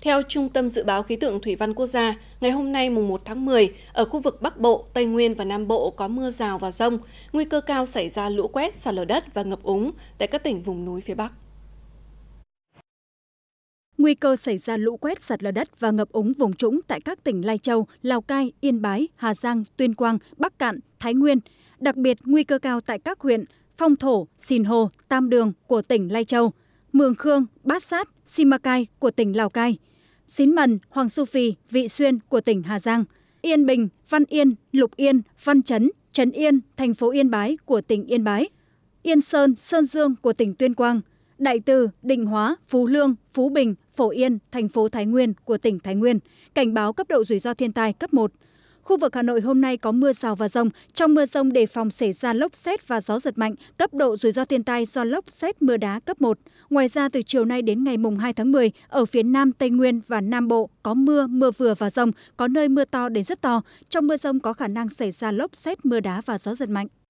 Theo Trung tâm Dự báo Khí tượng Thủy văn Quốc gia, ngày hôm nay mùng 1 tháng 10, ở khu vực Bắc Bộ, Tây Nguyên và Nam Bộ có mưa rào và rông, nguy cơ cao xảy ra lũ quét, sạt lở đất và ngập úng tại các tỉnh vùng núi phía Bắc. Nguy cơ xảy ra lũ quét, sạt lở đất và ngập úng vùng trũng tại các tỉnh Lai Châu, Lào Cai, Yên Bái, Hà Giang, Tuyên Quang, Bắc Cạn, Thái Nguyên. Đặc biệt, nguy cơ cao tại các huyện Phong Thổ, Sìn Hồ, Tam Đường của tỉnh Lai Châu – mường khương bát sát simacai của tỉnh lào cai xín mần hoàng su phi vị xuyên của tỉnh hà giang yên bình văn yên lục yên văn chấn trấn yên thành phố yên bái của tỉnh yên bái yên sơn sơn dương của tỉnh tuyên quang đại từ định hóa phú lương phú bình phổ yên thành phố thái nguyên của tỉnh thái nguyên cảnh báo cấp độ rủi ro thiên tai cấp một khu vực hà nội hôm nay có mưa rào và rông trong mưa rông đề phòng xảy ra lốc xét và gió giật mạnh cấp độ rủi ro thiên tai do lốc xét mưa đá cấp một ngoài ra từ chiều nay đến ngày hai tháng 10 ở phía nam tây nguyên và nam bộ có mưa mưa vừa và rông có nơi mưa to đến rất to trong mưa rông có khả năng xảy ra lốc xét mưa đá và gió giật mạnh